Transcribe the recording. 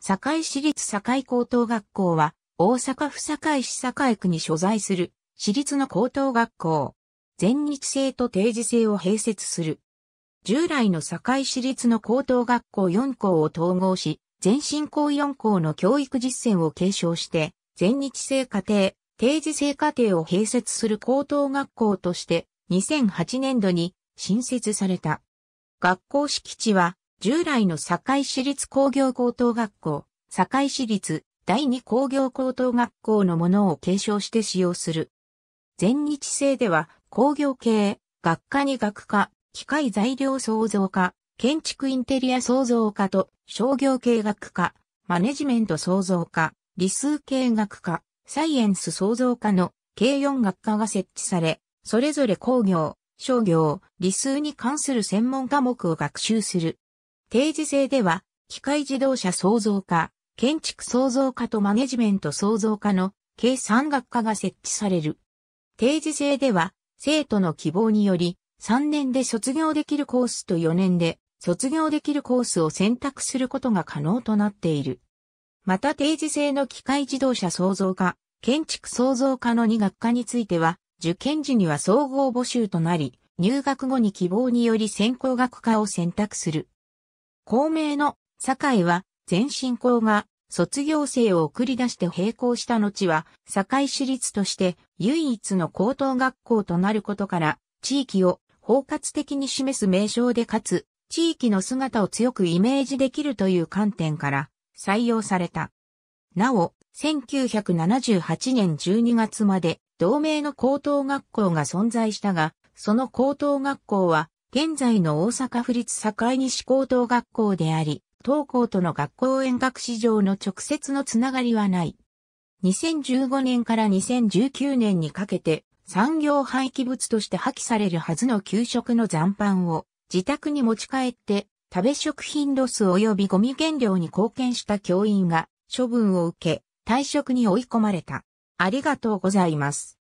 堺市立堺高等学校は、大阪府堺市堺区に所在する、市立の高等学校。全日制と定時制を併設する。従来の堺市立の高等学校4校を統合し、全進校4校の教育実践を継承して、全日制課程、定時制課程を併設する高等学校として、2008年度に新設された。学校敷地は、従来の堺市立工業高等学校、堺市立第二工業高等学校のものを継承して使用する。全日制では工業系、学科に学科、機械材料創造科、建築インテリア創造科と商業系学科、マネジメント創造科、理数系学科、サイエンス創造科の計4学科が設置され、それぞれ工業、商業、理数に関する専門科目を学習する。定時制では、機械自動車創造科、建築創造科とマネジメント創造科の計算学科が設置される。定時制では、生徒の希望により、3年で卒業できるコースと4年で卒業できるコースを選択することが可能となっている。また定時制の機械自動車創造科、建築創造科の2学科については、受験時には総合募集となり、入学後に希望により専攻学科を選択する。公明の堺は前進校が卒業生を送り出して並行した後は堺市立として唯一の高等学校となることから地域を包括的に示す名称でかつ地域の姿を強くイメージできるという観点から採用された。なお、1978年12月まで同盟の高等学校が存在したが、その高等学校は現在の大阪府立堺西高等学校であり、当校との学校演学史上の直接のつながりはない。2015年から2019年にかけて産業廃棄物として破棄されるはずの給食の残飯を自宅に持ち帰って食べ食品ロス及びゴミ減量に貢献した教員が処分を受け退職に追い込まれた。ありがとうございます。